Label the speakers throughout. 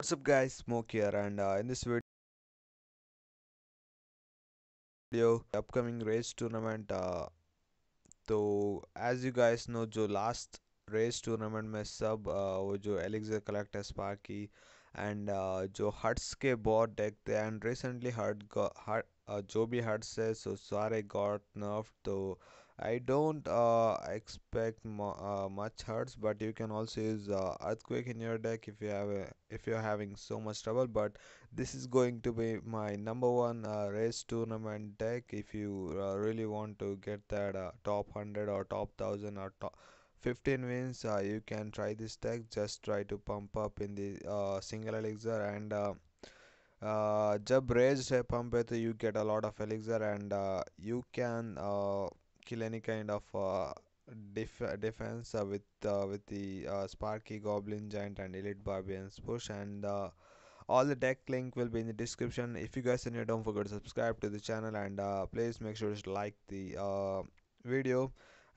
Speaker 1: What's up guys, Smoke here and uh, in this video, the upcoming race tournament uh, तो as you guys know the last race tournament में सब uh, वो जो Elixir Collector Spark की and uh, जो Huts ke बहुत deck थे and recently Hut, got, Hut uh, जो भी Huts है so सारे got nerfed तो I don't uh, expect mu- uh, much hurts, but you can also use uh, earthquake in your deck if you have a, if you're having so much trouble. But this is going to be my number one uh, race tournament deck. If you uh, really want to get that uh, top hundred or top thousand or top 15 wins, uh, you can try this deck. Just try to pump up in the uh, single elixir and. Uh, जब rage है pump You get a lot of elixir and elixir and you kill any kind of uh, def defense uh, with uh, with the Sparky Goblin Giant and Elite Barbarians push and all the deck link will be in the description if you guys are new don't forget to subscribe to the channel and uh, please make sure to like the uh, video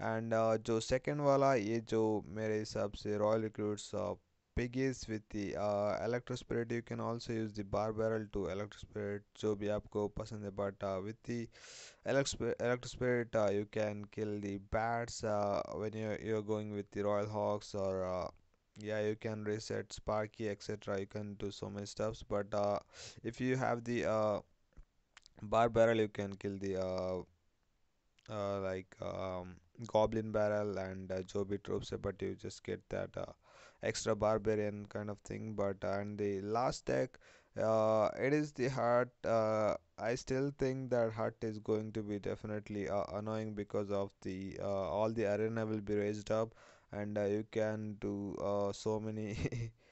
Speaker 1: And uh, जो second वाला is जो मेरे हिसाब से royal pegs with electro spirit you can also use the barb barrel to electro spirit जो भी आपको पसंद है but with the electro spirit you can kill the bats when you you are going with the royal hogs और yeah you can reset sparky etc you can do so many stuffs but uh, if you have the uh, bar barrel you can kill the uh, uh like um, goblin barrel and uh, joby troops but you just get that uh, extra barbarian kind of thing but and uh, the last deck uh, it is the heart uh, i still think that heart is going to be definitely uh, annoying because of the uh, all the arena will be raised up and uh, you can do so many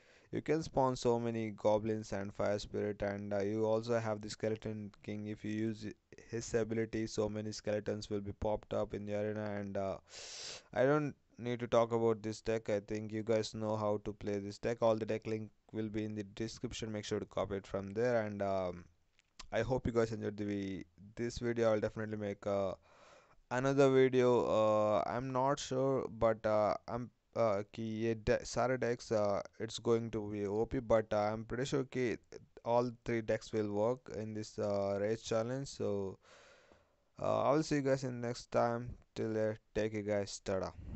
Speaker 1: you can spawn so many goblins and fire spirit and you also have the skeleton king if you use his ability so many skeletons will be popped up in the arena and i don't need to talk about this deck i think you guys know how to play this deck all the deck link will be in the description make sure to copy it from there and um, i hope you guys enjoyed the this video i'll definitely make uh, another video uh, i'm not sure but uh, i'm uh, कि ये सारे it's going to be OP. But but I am pretty sure all three decks will work in this uh, race challenge so uh, i will see you guys in next time till there take you guys tada